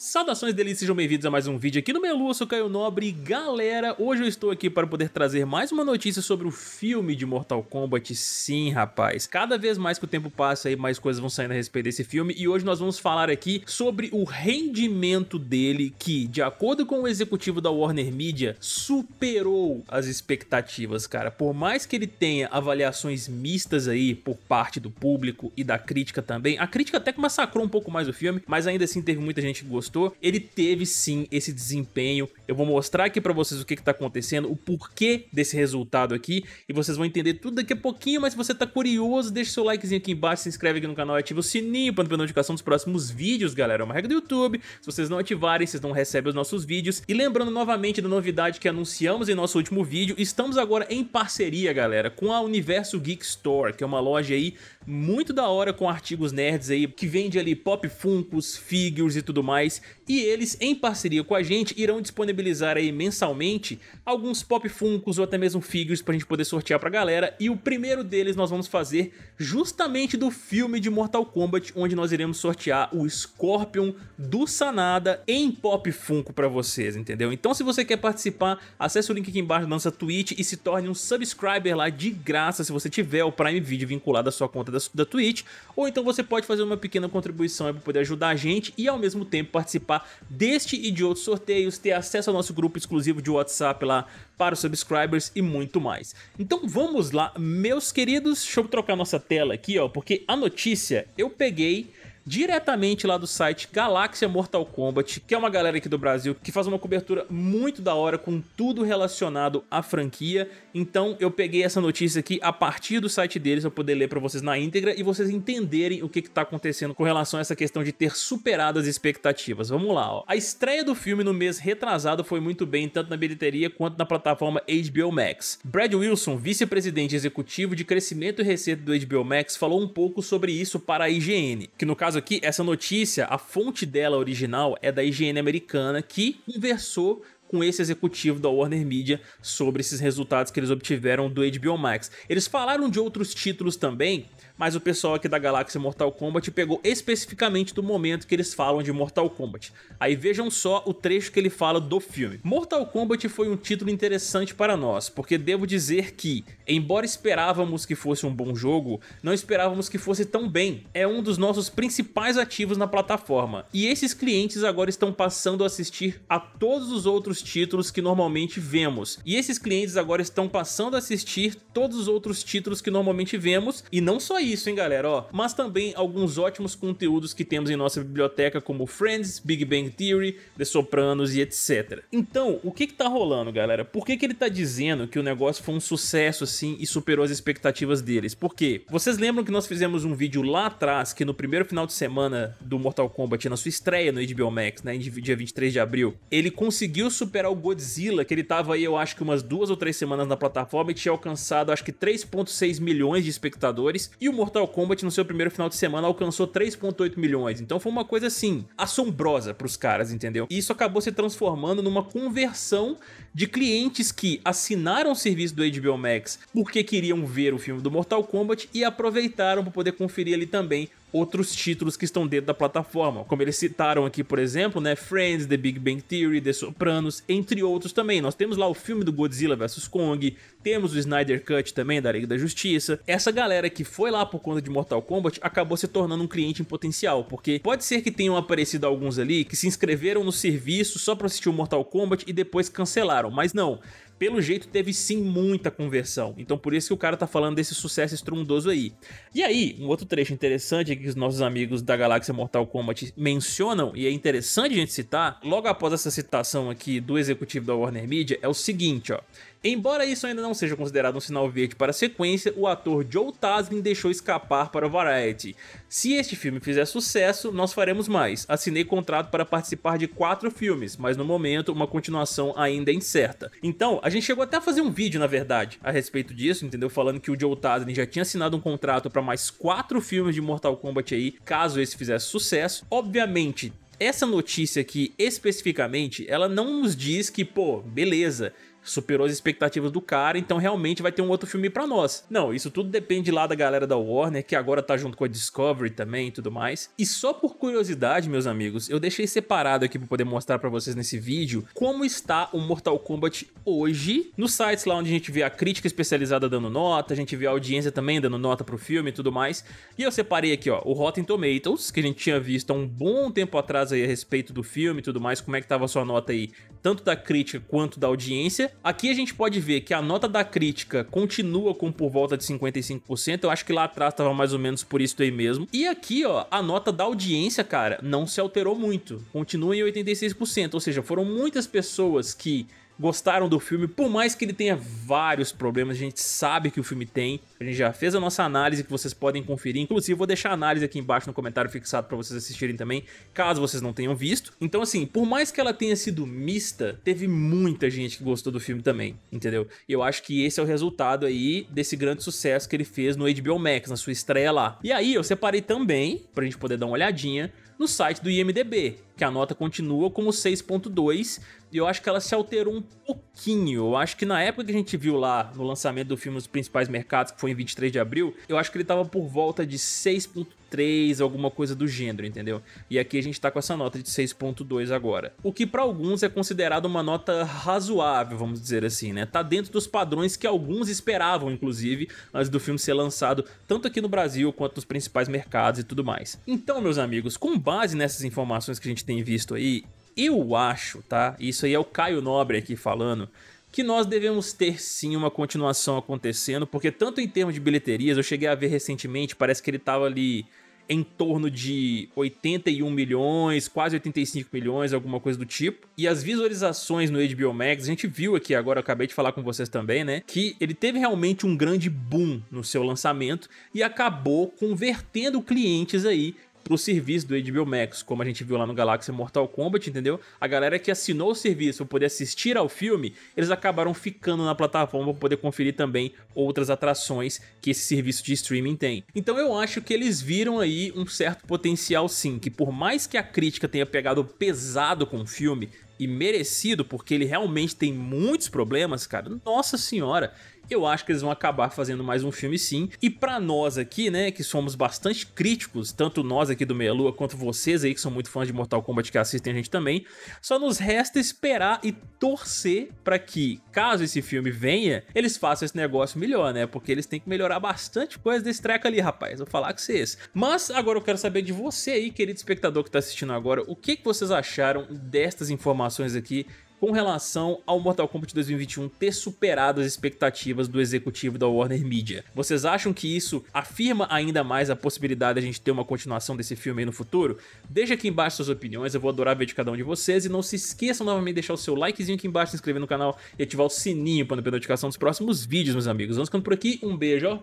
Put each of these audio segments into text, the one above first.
Saudações delícias, sejam bem-vindos a mais um vídeo aqui no Melu, eu sou Caio Nobre Galera, hoje eu estou aqui para poder trazer mais uma notícia sobre o filme de Mortal Kombat Sim, rapaz, cada vez mais que o tempo passa aí, mais coisas vão saindo a respeito desse filme E hoje nós vamos falar aqui sobre o rendimento dele que, de acordo com o executivo da Warner Media Superou as expectativas, cara Por mais que ele tenha avaliações mistas aí por parte do público e da crítica também A crítica até que massacrou um pouco mais o filme, mas ainda assim teve muita gente gostando gostou, ele teve sim esse desempenho. Eu vou mostrar aqui para vocês o que, que tá acontecendo, o porquê desse resultado aqui, e vocês vão entender tudo daqui a pouquinho, mas se você tá curioso, deixa seu likezinho aqui embaixo, se inscreve aqui no canal e ativa o sininho para não perder notificação dos próximos vídeos, galera. É uma regra do YouTube, se vocês não ativarem, vocês não recebem os nossos vídeos. E lembrando novamente da novidade que anunciamos em nosso último vídeo, estamos agora em parceria, galera, com a Universo Geek Store, que é uma loja aí muito da hora com artigos nerds aí, que vende ali pop funkos, figures e tudo mais e eles, em parceria com a gente, irão disponibilizar aí mensalmente alguns Pop Funkos ou até mesmo figures pra gente poder sortear pra galera. E o primeiro deles nós vamos fazer justamente do filme de Mortal Kombat, onde nós iremos sortear o Scorpion do Sanada em Pop Funko pra vocês, entendeu? Então se você quer participar, acesse o link aqui embaixo da nossa Twitch e se torne um subscriber lá de graça se você tiver o Prime Video vinculado à sua conta da, da Twitch. Ou então você pode fazer uma pequena contribuição para poder ajudar a gente e ao mesmo tempo participar participar deste e de outros sorteios, ter acesso ao nosso grupo exclusivo de WhatsApp lá para os subscribers e muito mais. Então vamos lá, meus queridos, deixa eu trocar nossa tela aqui, ó, porque a notícia eu peguei diretamente lá do site Galáxia Mortal Kombat, que é uma galera aqui do Brasil que faz uma cobertura muito da hora com tudo relacionado à franquia. Então eu peguei essa notícia aqui a partir do site deles para poder ler para vocês na íntegra e vocês entenderem o que está acontecendo com relação a essa questão de ter superado as expectativas. Vamos lá, ó. A estreia do filme no mês retrasado foi muito bem, tanto na bilheteria quanto na plataforma HBO Max. Brad Wilson, vice-presidente executivo de crescimento e receita do HBO Max, falou um pouco sobre isso para a IGN, que no caso caso aqui, essa notícia, a fonte dela original é da IGN americana, que conversou com esse executivo da Warner Media sobre esses resultados que eles obtiveram do HBO Max. Eles falaram de outros títulos também, mas o pessoal aqui da Galáxia Mortal Kombat pegou especificamente do momento que eles falam de Mortal Kombat. Aí vejam só o trecho que ele fala do filme. Mortal Kombat foi um título interessante para nós, porque devo dizer que, embora esperávamos que fosse um bom jogo, não esperávamos que fosse tão bem. É um dos nossos principais ativos na plataforma, e esses clientes agora estão passando a assistir a todos os outros títulos que normalmente vemos. E esses clientes agora estão passando a assistir todos os outros títulos que normalmente vemos, e não só isso, isso, hein, galera, ó. Mas também alguns ótimos conteúdos que temos em nossa biblioteca, como Friends, Big Bang Theory, The Sopranos e etc. Então, o que que tá rolando, galera? Por que que ele tá dizendo que o negócio foi um sucesso, assim, e superou as expectativas deles? Porque vocês lembram que nós fizemos um vídeo lá atrás, que no primeiro final de semana do Mortal Kombat, na sua estreia no HBO Max, né, dia 23 de abril, ele conseguiu superar o Godzilla, que ele tava aí, eu acho que umas duas ou três semanas na plataforma e tinha alcançado, acho que 3.6 milhões de espectadores, e o Mortal Kombat no seu primeiro final de semana alcançou 3.8 milhões. Então foi uma coisa assim, assombrosa para os caras, entendeu? E isso acabou se transformando numa conversão de clientes que assinaram o serviço do HBO Max porque queriam ver o filme do Mortal Kombat e aproveitaram para poder conferir ali também outros títulos que estão dentro da plataforma, como eles citaram aqui, por exemplo, né, Friends, The Big Bang Theory, The Sopranos, entre outros também. Nós temos lá o filme do Godzilla vs Kong, temos o Snyder Cut também da Liga da Justiça. Essa galera que foi lá por conta de Mortal Kombat acabou se tornando um cliente em potencial, porque pode ser que tenham aparecido alguns ali que se inscreveram no serviço só para assistir o Mortal Kombat e depois cancelaram, mas não pelo jeito teve sim muita conversão. Então por isso que o cara tá falando desse sucesso estrondoso aí. E aí, um outro trecho interessante que os nossos amigos da Galáxia Mortal Kombat mencionam, e é interessante a gente citar, logo após essa citação aqui do executivo da Warner Media, é o seguinte, ó. Embora isso ainda não seja considerado um sinal verde para a sequência, o ator Joe Taslim deixou escapar para o Variety. Se este filme fizer sucesso, nós faremos mais. Assinei contrato para participar de quatro filmes, mas no momento uma continuação ainda é incerta. Então, a gente chegou até a fazer um vídeo, na verdade, a respeito disso, entendeu? Falando que o Joe Taslim já tinha assinado um contrato para mais quatro filmes de Mortal Kombat aí, caso esse fizesse sucesso. Obviamente, essa notícia aqui especificamente, ela não nos diz que, pô, beleza, superou as expectativas do cara, então realmente vai ter um outro filme para nós. Não, isso tudo depende lá da galera da Warner, que agora tá junto com a Discovery também e tudo mais. E só por curiosidade, meus amigos, eu deixei separado aqui para poder mostrar para vocês nesse vídeo como está o Mortal Kombat hoje, nos sites lá onde a gente vê a crítica especializada dando nota, a gente vê a audiência também dando nota pro filme e tudo mais. E eu separei aqui, ó, o Rotten Tomatoes, que a gente tinha visto há um bom tempo atrás aí a respeito do filme e tudo mais, como é que tava a sua nota aí, tanto da crítica quanto da audiência. Aqui a gente pode ver que a nota da crítica continua com por volta de 55%. Eu acho que lá atrás estava mais ou menos por isso aí mesmo. E aqui, ó, a nota da audiência, cara, não se alterou muito. Continua em 86%. Ou seja, foram muitas pessoas que gostaram do filme, por mais que ele tenha vários problemas, a gente sabe que o filme tem. A gente já fez a nossa análise que vocês podem conferir. Inclusive, vou deixar a análise aqui embaixo no comentário fixado para vocês assistirem também, caso vocês não tenham visto. Então, assim, por mais que ela tenha sido mista, teve muita gente que gostou do filme também, entendeu? E eu acho que esse é o resultado aí desse grande sucesso que ele fez no HBO Max, na sua estreia lá. E aí, eu separei também, pra gente poder dar uma olhadinha, no site do IMDB, que a nota continua como 6.2, e eu acho que ela se alterou um pouquinho. Eu acho que na época que a gente viu lá no lançamento do filme nos principais mercados, que foi em 23 de abril, eu acho que ele tava por volta de 6.3, 3, alguma coisa do gênero, entendeu? E aqui a gente tá com essa nota de 6.2 agora. O que para alguns é considerado uma nota razoável, vamos dizer assim, né? Tá dentro dos padrões que alguns esperavam, inclusive, antes do filme ser lançado, tanto aqui no Brasil quanto nos principais mercados e tudo mais. Então, meus amigos, com base nessas informações que a gente tem visto aí, eu acho, tá? Isso aí é o Caio Nobre aqui falando que nós devemos ter sim uma continuação acontecendo, porque tanto em termos de bilheterias, eu cheguei a ver recentemente, parece que ele estava ali em torno de 81 milhões, quase 85 milhões, alguma coisa do tipo. E as visualizações no HBO Max, a gente viu aqui agora, acabei de falar com vocês também, né? Que ele teve realmente um grande boom no seu lançamento e acabou convertendo clientes aí pro serviço do HBO Max, como a gente viu lá no Galáxia Mortal Kombat, entendeu? A galera que assinou o serviço para poder assistir ao filme, eles acabaram ficando na plataforma para poder conferir também outras atrações que esse serviço de streaming tem. Então eu acho que eles viram aí um certo potencial sim, que por mais que a crítica tenha pegado pesado com o filme, e merecido, porque ele realmente tem muitos problemas, cara. Nossa senhora, eu acho que eles vão acabar fazendo mais um filme sim. E para nós aqui, né, que somos bastante críticos, tanto nós aqui do Meia Lua quanto vocês aí que são muito fãs de Mortal Kombat que assistem a gente também, só nos resta esperar e torcer para que, caso esse filme venha, eles façam esse negócio melhor, né? Porque eles têm que melhorar bastante coisa desse treco ali, rapaz. Vou falar com vocês. Mas agora eu quero saber de você aí, querido espectador que tá assistindo agora, o que que vocês acharam destas informações aqui com relação ao Mortal Kombat 2021 ter superado as expectativas do executivo da Warner Media. Vocês acham que isso afirma ainda mais a possibilidade de a gente ter uma continuação desse filme aí no futuro? Deixa aqui embaixo suas opiniões, eu vou adorar ver de cada um de vocês e não se esqueçam novamente de deixar o seu likezinho aqui embaixo, se inscrever no canal e ativar o sininho para não perder notificação dos próximos vídeos, meus amigos. Vamos ficando por aqui, um beijo, ó.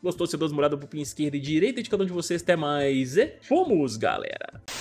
Gostou? Se deu as moradas, pupinha esquerda e direita de cada um de vocês. Até mais e fomos, galera!